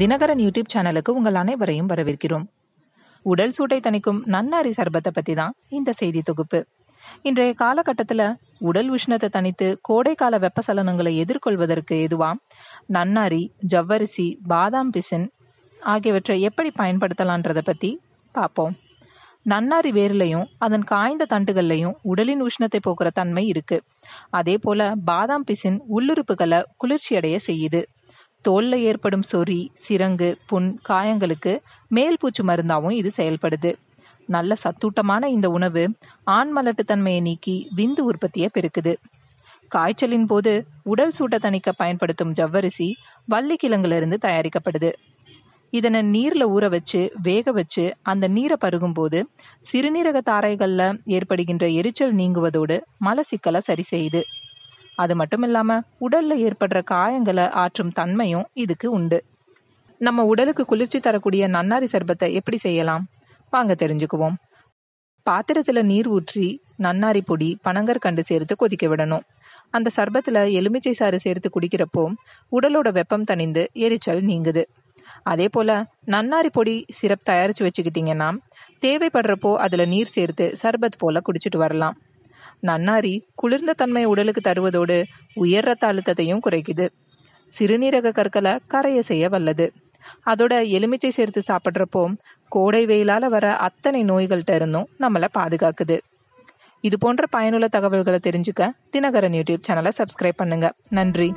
Dinakaran YouTube சேனலுக்கு உங்கள் அனைவரையும் வரவேற்கிறோம் உடல் சூட்டை தணிக்கும் நன்னாரி சர்பத்தை பற்றி தான் இந்த செய்தி தொகுப்பு இன்றைய காலகட்டத்தில் உடல் உஷ்ணத்தை தணித்து கோடைக்கால வெப்பசலனங்களை எதிர்கொள்வதற்கு எதுவா நன்னாரி ஜவ்வரிசி பாதாம் பிசின் ஆகியவற்றை எப்படி பயன்படுத்தலான்றதை பற்றி பார்ப்போம் நன்னாரி வேர்லையும் அதன் காய்ந்த தண்டுகள்லையும் உடலின் உஷ்ணத்தை போக்குற தன்மை இருக்கு அதே போல பாதாம் பிசின் உள்ளுறுப்புகளை குளிர்ச்சியடைய செய்யுது தோல்ல ஏற்படும் சொறி சிரங்கு புண் காயங்களுக்கு மேல் பூச்சு மருந்தாகவும் இது செயல்படுது நல்ல சத்தூட்டமான இந்த உணவு ஆண் மலட்டுத்தன்மையை நீக்கி விந்து உற்பத்தியை பெருக்குது காய்ச்சலின் போது உடல் சூட்ட தணிக்க பயன்படுத்தும் ஜவ்வரிசி வள்ளி கிழங்குலேருந்து தயாரிக்கப்படுது இதனை நீரில் ஊற வச்சு வேக வச்சு அந்த நீரை பருகும் போது சிறுநீரக தாரைகளில் ஏற்படுகின்ற எரிச்சல் நீங்குவதோடு மலசிக்கலை சரி செய்யுது அது மட்டும் இல்லாமல் உடலில் ஏற்படுற காயங்களை ஆற்றும் தன்மையும் இதுக்கு உண்டு நம்ம உடலுக்கு குளிர்ச்சி தரக்கூடிய நன்னாரி சர்பத்தை எப்படி செய்யலாம் வாங்க தெரிஞ்சுக்குவோம் பாத்திரத்தில் நீர் ஊற்றி நன்னாரி பொடி பனங்கற்கண்டு சேர்த்து கொதிக்க விடணும் அந்த சர்பத்தில் எலுமிச்சை சாறு சேர்த்து குடிக்கிறப்போ உடலோட வெப்பம் தணிந்து எரிச்சல் நீங்குது அதே போல் நன்னாரி பொடி சிரப் தயாரித்து வச்சுக்கிட்டிங்கன்னா தேவைப்படுறப்போ அதில் நீர் சேர்த்து சர்பத் போல் குடிச்சிட்டு வரலாம் நன்னாரி குளிர்ந்த தன்மை உடலுக்கு தருவதோடு உயர் ரத்த அழுத்தத்தையும் குறைக்குது சிறுநீரக கற்களை கரைய செய்ய வல்லது அதோட எலுமிச்சை சேர்த்து சாப்பிட்றப்போ கோடை வெயிலால வர அத்தனை நோய்கள்கிட்ட இருந்தும் நம்மளை பாதுகாக்குது இது போன்ற பயனுள்ள தகவல்களை தெரிஞ்சுக்க தினகரன் யூடியூப் சேனலை சப்ஸ்கிரைப் பண்ணுங்க நன்றி